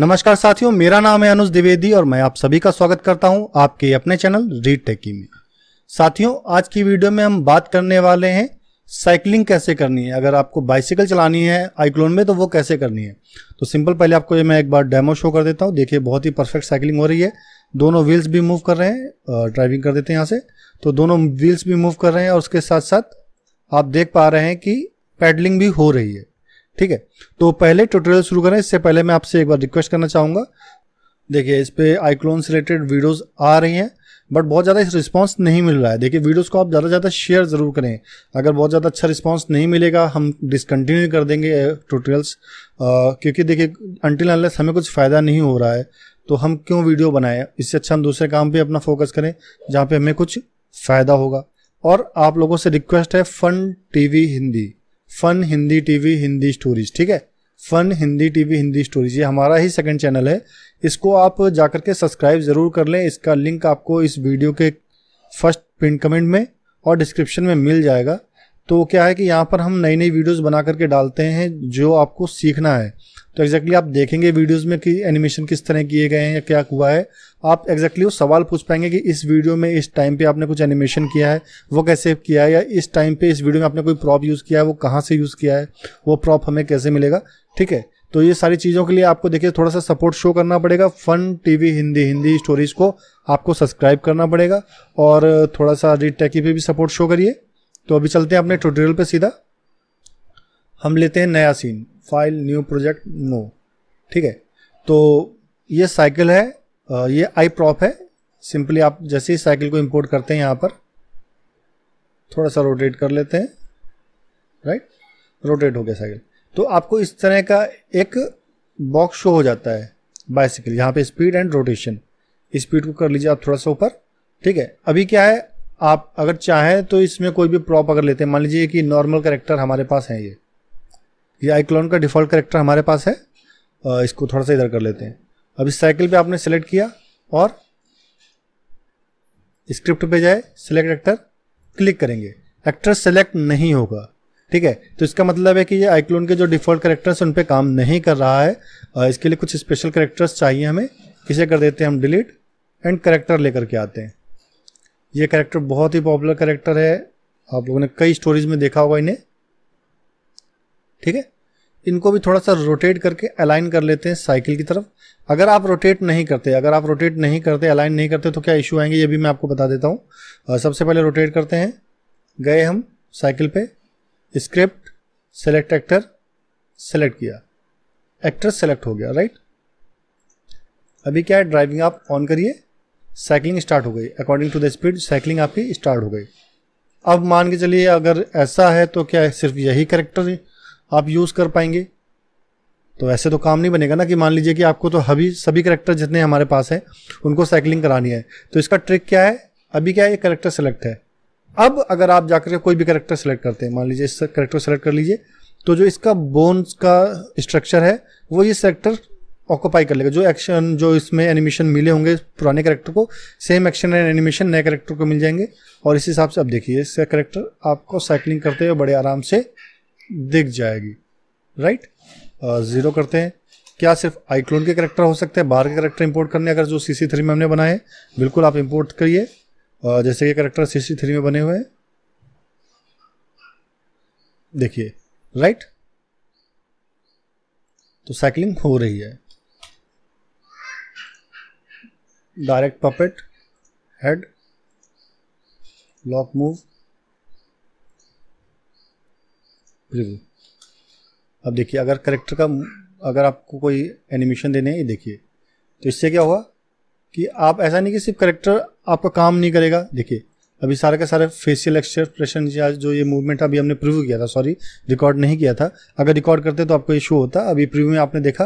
नमस्कार साथियों मेरा नाम है अनुज द्विवेदी और मैं आप सभी का स्वागत करता हूं आपके अपने चैनल रीड टेकी में साथियों आज की वीडियो में हम बात करने वाले हैं साइकिलिंग कैसे करनी है अगर आपको बाइसिकल चलानी है आइक्लोन में तो वो कैसे करनी है तो सिंपल पहले आपको ये मैं एक बार डेमो शो कर देता हूँ देखिए बहुत ही परफेक्ट साइकिलिंग हो रही है दोनों व्हील्स भी मूव कर रहे हैं ड्राइविंग कर देते हैं यहाँ से तो दोनों व्हील्स भी मूव कर रहे हैं और उसके साथ साथ आप देख पा रहे हैं कि पैडलिंग भी हो रही है ठीक है तो पहले ट्यूटोरियल शुरू करें इससे पहले मैं आपसे एक बार रिक्वेस्ट करना चाहूँगा देखिए इस पर आईक्लोन से रिलेटेड वीडियोज़ आ रही हैं बट बहुत ज़्यादा इस रिस्पांस नहीं मिल रहा है देखिए वीडियोस को आप ज़्यादा से ज़्यादा शेयर ज़रूर करें अगर बहुत ज़्यादा अच्छा रिस्पांस नहीं मिलेगा हम डिसकंटिन्यू कर देंगे ट्यूटोरियल्स क्योंकि देखिए अनटिल अनलेस हमें कुछ फ़ायदा नहीं हो रहा है तो हम क्यों वीडियो बनाएं इससे अच्छा हम दूसरे काम पर अपना फोकस करें जहाँ पर हमें कुछ फ़ायदा होगा और आप लोगों से रिक्वेस्ट है fun T Hindi fun Hindi TV Hindi stories ठीक है fun Hindi TV Hindi stories ये हमारा ही सेकंड चैनल है इसको आप जाकर के सब्सक्राइब ज़रूर कर लें इसका लिंक आपको इस वीडियो के फर्स्ट पिन कमेंट में और डिस्क्रिप्शन में मिल जाएगा तो क्या है कि यहाँ पर हम नई नई वीडियोस बना करके डालते हैं जो आपको सीखना है तो एग्जैक्टली आप देखेंगे वीडियोस में कि एनिमेशन किस तरह किए गए हैं या क्या हुआ है आप एग्जैक्टली वो सवाल पूछ पाएंगे कि इस वीडियो में इस टाइम पे आपने कुछ एनिमेशन किया है वो कैसे किया है या इस टाइम पे इस वीडियो में आपने कोई प्रॉप यूज़ किया है वो कहाँ से यूज़ किया है वो प्रॉप हमें कैसे मिलेगा ठीक है तो ये सारी चीज़ों के लिए आपको देखिए थोड़ा सा सपोर्ट शो करना पड़ेगा fun TV Hindi Hindi stories को आपको सब्सक्राइब करना पड़ेगा और थोड़ा सा रीड टैकी पे भी सपोर्ट शो करिए तो अभी चलते हैं अपने ट्यूटोरियल पे सीधा हम लेते हैं नया scene file new project no ठीक है तो ये साइकिल है ये आई प्रॉप है सिंपली आप जैसे ही साइकिल को इंपोर्ट करते हैं यहाँ पर थोड़ा सा रोटेट कर लेते हैं राइट रोटेट हो गया साइकिल तो आपको इस तरह का एक बॉक्स शो हो जाता है बाइसिकल यहाँ पे स्पीड एंड रोटेशन स्पीड को कर लीजिए आप थोड़ा सा ऊपर ठीक है अभी क्या है आप अगर चाहें तो इसमें कोई भी प्रॉप अगर लेते हैं मान लीजिए कि नॉर्मल करेक्टर हमारे पास है ये ये आइक्लॉन का डिफ़ॉल्ट करेक्टर हमारे पास है इसको थोड़ा सा इधर कर लेते हैं अब इस साइकिल पे आपने सेलेक्ट किया और स्क्रिप्ट पे जाए सेलेक्ट एक्टर क्लिक करेंगे एक्टर सेलेक्ट नहीं होगा ठीक है तो इसका मतलब है कि ये आइक्लोन के जो डिफ़ॉल्ट करेक्टर्स उन पर काम नहीं कर रहा है इसके लिए कुछ स्पेशल करेक्टर्स चाहिए हमें किसे कर देते हैं हम डिलीट एंड करेक्टर लेकर के आते हैं ये करेक्टर बहुत ही पॉपुलर करेक्टर है आप लोगों ने कई स्टोरीज में देखा होगा इन्हें ठीक है इनको भी थोड़ा सा रोटेट करके अलाइन कर लेते हैं साइकिल की तरफ अगर आप रोटेट नहीं करते अगर आप रोटेट नहीं करते अलाइन नहीं करते तो क्या इशू आएंगे ये भी मैं आपको बता देता हूँ सबसे पहले रोटेट करते हैं गए हम साइकिल पे स्क्रिप्ट सेलेक्ट एक्टर सेलेक्ट किया एक्टर सेलेक्ट हो गया राइट अभी क्या है ड्राइविंग आप ऑन करिए साइकिलिंग स्टार्ट हो गई according to the speed cycling आपकी स्टार्ट हो गई अब मान के चलिए अगर ऐसा है तो क्या है? सिर्फ यही करेक्टर आप यूज़ कर पाएंगे तो ऐसे तो काम नहीं बनेगा ना कि मान लीजिए कि आपको तो अभी सभी करेक्टर जितने हमारे पास हैं उनको साइकिलिंग करानी है तो इसका ट्रिक क्या है अभी क्या है ये करेक्टर सेलेक्ट है अब अगर आप जाकर के कोई भी करेक्टर सेलेक्ट करते हैं मान लीजिए इस करेक्टर सेलेक्ट कर लीजिए तो जो इसका बोन्स का स्ट्रक्चर है वो ये सेक्टर ऑक्यूपाई कर लेगा जो एक्शन जो इसमें एनिमेशन मिले होंगे पुराने करेक्टर को सेम एक्शन एंड एनिमेशन नए करेक्टर को मिल जाएंगे और इस हिसाब से अब देखिए इस करेक्टर आपको साइकिलिंग करते हुए बड़े आराम से दिख जाएगी राइट ज़ीरो uh, करते हैं क्या सिर्फ आईक्लोन के करेक्टर हो सकते हैं बाहर के करेक्टर इंपोर्ट करने अगर जो सी सी थ्री में हमने बनाए बिल्कुल आप इंपोर्ट करिए uh, जैसे ये करेक्टर सी सी थ्री में बने हुए हैं देखिए राइट तो साइकिलिंग हो रही है direct puppet head lock move बिल्कुल अब देखिए अगर करेक्टर का अगर आपको कोई एनिमेशन देने हैं ये देखिए तो इससे क्या हुआ कि आप ऐसा नहीं कि सिर्फ करेक्टर आपका काम नहीं करेगा देखिए अभी सारे का सारे फेशियल एक्सप्रेशन या जो ये मूवमेंट अभी हमने प्रिव्यू किया था सॉरी रिकॉर्ड नहीं किया था अगर रिकॉर्ड करते तो आपको ये शो होता अभी प्रीव्यू में आपने देखा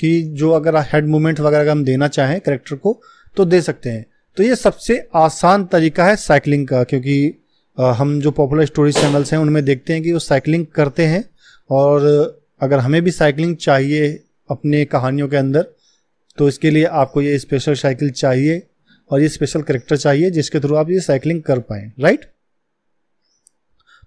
कि जो अगर हेड मूवमेंट वगैरह हम देना चाहें करेक्टर को तो दे सकते हैं तो ये सबसे आसान तरीका है साइकिलिंग का क्योंकि हम जो पॉपुलर स्टोरीज चैनल्स हैं उनमें देखते हैं कि वो साइकिलिंग करते हैं और अगर हमें भी साइकिलिंग चाहिए अपने कहानियों के अंदर तो इसके लिए आपको ये स्पेशल साइकिल चाहिए और ये स्पेशल करेक्टर चाहिए जिसके थ्रू आप ये साइकिलिंग कर पाए राइट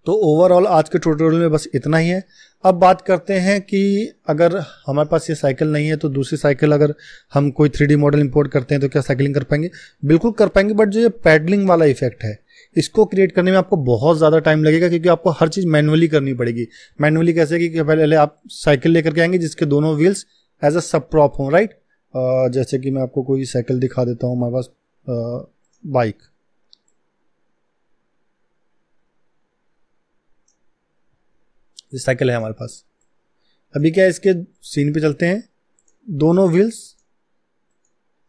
तो ओवरऑल आज के ट्यूटोरियल में बस इतना ही है अब बात करते हैं कि अगर हमारे पास ये साइकिल नहीं है तो दूसरी साइकिल अगर हम कोई थ्री मॉडल इंपोर्ट करते हैं तो क्या साइकिलिंग कर पाएंगे बिल्कुल कर पाएंगे बट जो ये पैडलिंग वाला इफेक्ट है इसको क्रिएट करने में आपको बहुत ज़्यादा टाइम लगेगा क्योंकि आपको हर चीज़ मैनुअली करनी पड़ेगी मैनुअली कैसे कि पहले आप साइकिल लेकर के आएंगे जिसके दोनों व्हील्स एज अ सब प्रॉप हों राइट जैसे कि मैं आपको कोई साइकिल दिखा देता हूँ हमारे पास बाइक साइकिल है हमारे पास अभी क्या इसके सीन पे चलते हैं दोनों व्हील्स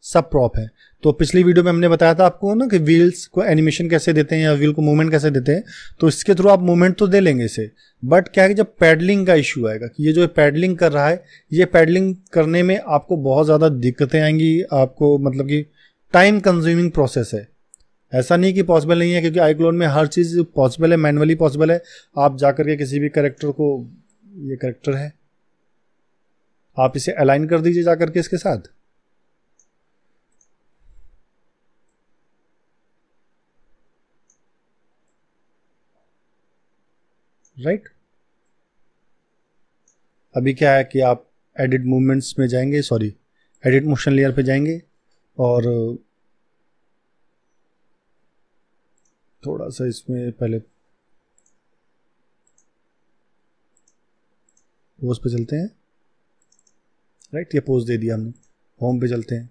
सब प्रॉप है तो पिछली वीडियो में हमने बताया था आपको ना कि व्हील्स को एनिमेशन कैसे देते हैं या व्हील को मूवमेंट कैसे देते हैं तो इसके थ्रू आप मूवमेंट तो दे लेंगे इसे बट क्या है कि जब पैडलिंग का इशू आएगा कि ये जो पैडलिंग कर रहा है ये पैडलिंग करने में आपको बहुत ज़्यादा दिक्कतें आएंगी आपको मतलब कि टाइम कंज्यूमिंग प्रोसेस है ऐसा नहीं कि पॉसिबल नहीं है क्योंकि आई में हर चीज़ पॉसिबल है मैनुअली पॉसिबल है आप जा करके किसी भी करेक्टर को ये करेक्टर है आप इसे अलाइन कर दीजिए जा करके इसके साथ राइट right? अभी क्या है कि आप एडिट मूवमेंट्स में जाएंगे सॉरी एडिट मोशन लेयर पे जाएंगे और थोड़ा सा इसमें पहले पोज पे चलते हैं राइट ये पोज दे दिया हमने होम पे चलते हैं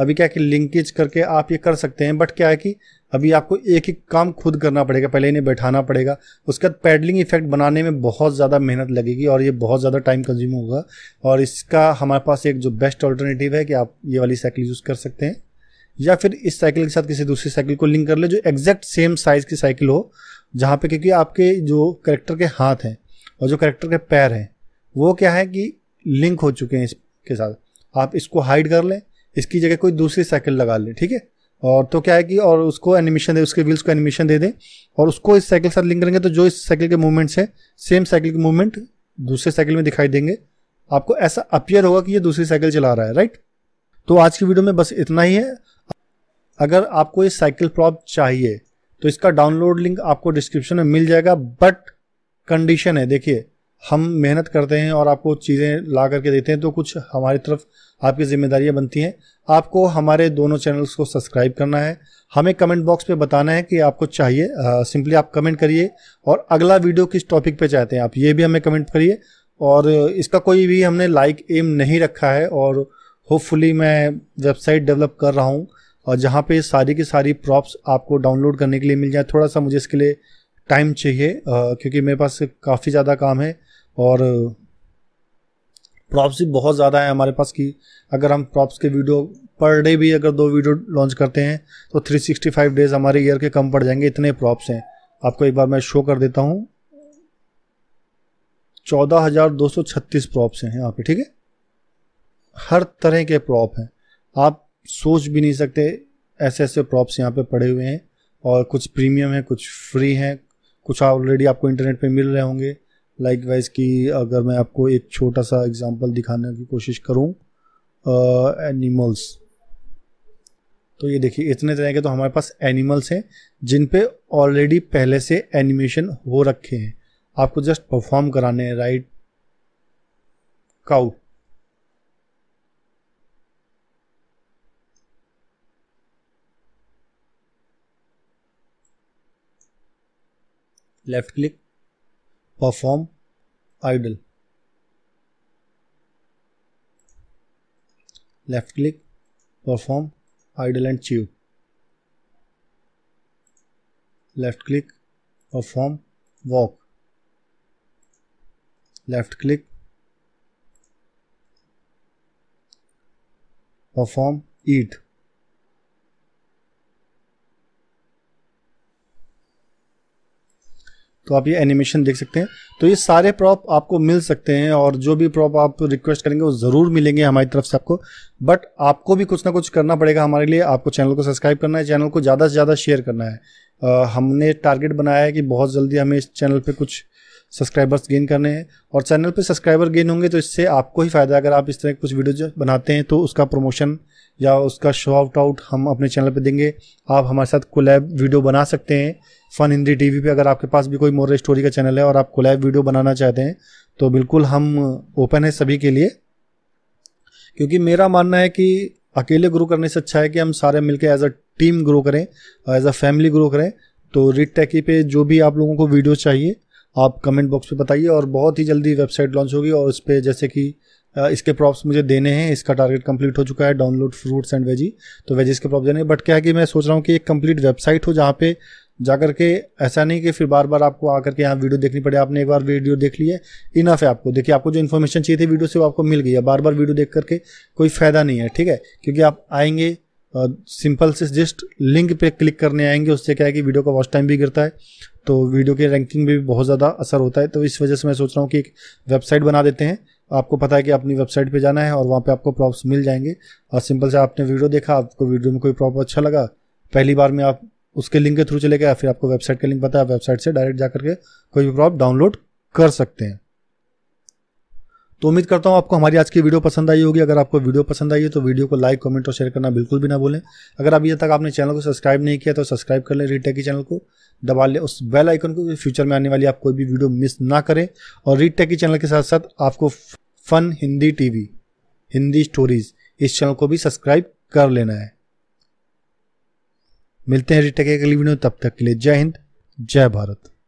अभी क्या है कि लिंकेज करके आप ये कर सकते हैं बट क्या है कि अभी आपको एक एक काम खुद करना पड़ेगा पहले इन्हें बैठाना पड़ेगा उसके बाद पैडलिंग इफेक्ट बनाने में बहुत ज़्यादा मेहनत लगेगी और ये बहुत ज़्यादा टाइम कंज्यूम होगा और इसका हमारे पास एक जो बेस्ट ऑल्टरनेटिव है कि आप ये वाली साइकिल यूज़ कर सकते हैं या फिर इस साइकिल के साथ किसी दूसरी साइकिल को लिंक कर ले जो एग्जैक्ट सेम साइज़ की साइकिल हो जहाँ पर क्योंकि आपके जो करेक्टर के हाथ हैं और जो करेक्टर के पैर हैं वो क्या है कि लिंक हो चुके हैं इसके साथ आप इसको हाइड कर लें इसकी जगह कोई दूसरी साइकिल लगा लें ठीक है और तो क्या है कि और उसको एनिमेशन दे उसके व्हील्स को एनिमेशन दे दे और उसको इस साइकिल के साथ लिंक करेंगे तो जो इस साइकिल के मूवमेंट्स हैं सेम साइकिल के मूवमेंट दूसरे साइकिल में दिखाई देंगे आपको ऐसा अपियर होगा कि ये दूसरी साइकिल चला रहा है राइट तो आज की वीडियो में बस इतना ही है अगर आपको ये साइकिल प्रॉप चाहिए तो इसका डाउनलोड लिंक आपको डिस्क्रिप्शन में मिल जाएगा बट कंडीशन है देखिए हम मेहनत करते हैं और आपको चीज़ें ला करके देते हैं तो कुछ हमारी तरफ आपकी जिम्मेदारियाँ बनती हैं आपको हमारे दोनों चैनल्स को सब्सक्राइब करना है हमें कमेंट बॉक्स पे बताना है कि आपको चाहिए सिंपली आप कमेंट करिए और अगला वीडियो किस टॉपिक पे चाहते हैं आप ये भी हमें कमेंट करिए और इसका कोई भी हमने लाइक एम नहीं रखा है और होपफुली मैं वेबसाइट डेवलप कर रहा हूँ और जहाँ पर सारी की सारी प्रॉप्स आपको डाउनलोड करने के लिए मिल जाए थोड़ा सा मुझे इसके लिए टाइम चाहिए क्योंकि मेरे पास काफ़ी ज़्यादा काम है और प्रॉप्स uh, भी बहुत ज़्यादा है हमारे पास कि अगर हम प्रॉप्स के वीडियो पर डे भी अगर दो वीडियो लॉन्च करते हैं तो 365 डेज हमारे ईयर के कम पड़ जाएंगे इतने प्रॉप्स हैं आपको एक बार मैं शो कर देता हूँ चौदह हज़ार दो सौ छत्तीस प्रॉप्स हैं यहाँ पे ठीक है हर तरह के प्रॉप हैं आप सोच भी नहीं सकते ऐसे ऐसे प्रॉप्स यहाँ पे पड़े हुए हैं और कुछ प्रीमियम हैं कुछ फ्री हैं कुछ ऑलरेडी आपको इंटरनेट पे मिल रहे होंगे लाइक वाइज कि अगर मैं आपको एक छोटा सा एग्जांपल दिखाने की कोशिश करूं एनिमल्स तो ये देखिए इतने तरह के तो हमारे पास एनिमल्स हैं जिन पे ऑलरेडी पहले से एनिमेशन हो रखे हैं आपको जस्ट परफॉर्म कराने हैं राइट काउ left click perform idle. Left click, perform idle and chew. Left click, perform walk. Left click, perform eat. तो आप ये एनिमेशन देख सकते हैं तो ये सारे प्रॉप आपको मिल सकते हैं और जो भी प्रॉप आप रिक्वेस्ट करेंगे वो ज़रूर मिलेंगे हमारी तरफ से आपको बट आपको भी कुछ ना कुछ करना पड़ेगा हमारे लिए आपको चैनल को सब्सक्राइब करना है चैनल को ज़्यादा से ज़्यादा शेयर करना है आ, हमने टारगेट बनाया है कि बहुत जल्दी हमें इस चैनल पे कुछ सब्सक्राइबर्स गेन करने हैं और चैनल पे सब्सक्राइबर गेन होंगे तो इससे आपको ही फ़ायदा अगर आप इस तरह कुछ वीडियो बनाते हैं तो उसका प्रमोशन या उसका शो आउट आउट हम अपने चैनल पे देंगे आप हमारे साथ कोलैब वीडियो बना सकते हैं फ़न हिंदी टीवी पे अगर आपके पास भी कोई मोरल स्टोरी का चैनल है और आप कोलैब वीडियो बनाना चाहते हैं तो बिल्कुल हम ओपन है सभी के लिए क्योंकि मेरा मानना है कि अकेले ग्रो करने से अच्छा है कि हम सारे मिलकर एज अ टीम ग्रो करें एज अ फैमिली ग्रो करें तो रिट टैकी पे जो भी आप लोगों को वीडियो चाहिए आप कमेंट बॉक्स पे बताइए और बहुत ही जल्दी वेबसाइट लॉन्च होगी और उस पर जैसे कि uh, इसके प्रॉप्स मुझे देने हैं इसका टारगेट कंप्लीट हो चुका है डाउनलोड फ्रूट्स एंड वेजी तो वेजीज के प्रॉप्स देने बट क्या है कि मैं सोच रहा हूँ कि एक कंप्लीट वेबसाइट हो जहाँ पे जाकर के ऐसा नहीं कि फिर बार बार आपको आकर के यहाँ वीडियो देखनी पड़े आपने एक बार वीडियो देख ली है इनफ है आपको देखिए आपको जो इन्फॉर्मेशन चाहिए थी वीडियो से वो आपको मिल गई है बार बार वीडियो देख करके कोई फायदा नहीं है ठीक है क्योंकि आप आएंगे सिंपल से जस्ट लिंक पे क्लिक करने आएंगे उससे क्या है कि वीडियो का वॉच टाइम भी गिरता है तो वीडियो के रैंकिंग में भी बहुत ज़्यादा असर होता है तो इस वजह से मैं सोच रहा हूँ कि एक वेबसाइट बना देते हैं आपको पता है कि अपनी वेबसाइट पे जाना है और वहाँ पे आपको प्रॉप्स मिल जाएंगे और सिंपल से आपने वीडियो देखा आपको वीडियो में कोई प्रॉप अच्छा लगा पहली बार में आप उसके लिंक के थ्रू चले गए फिर आपको वेबसाइट का लिंक पता है वेबसाइट से डायरेक्ट जा करके कोई भी प्रॉप डाउनलोड कर सकते हैं तो उम्मीद करता हूँ आपको हमारी आज की वीडियो पसंद आई होगी अगर आपको वीडियो पसंद आई है तो वीडियो को लाइक कमेंट और शेयर करना बिल्कुल भी ना भूलें अगर अभी तक आपने चैनल को सब्सक्राइब नहीं किया तो सब्सक्राइब कर लें रीटेक के चैनल को दबा लें उस बेल आइकन को फ्यूचर में आने वाली आप कोई भी वीडियो मिस ना करें और रीटेक के चैनल के साथ साथ आपको fun Hindi TV Hindi stories इस चैनल को भी सब्सक्राइब कर लेना है मिलते हैं रिटेक के अगली वीडियो तब तक के लिए जय हिंद जय भारत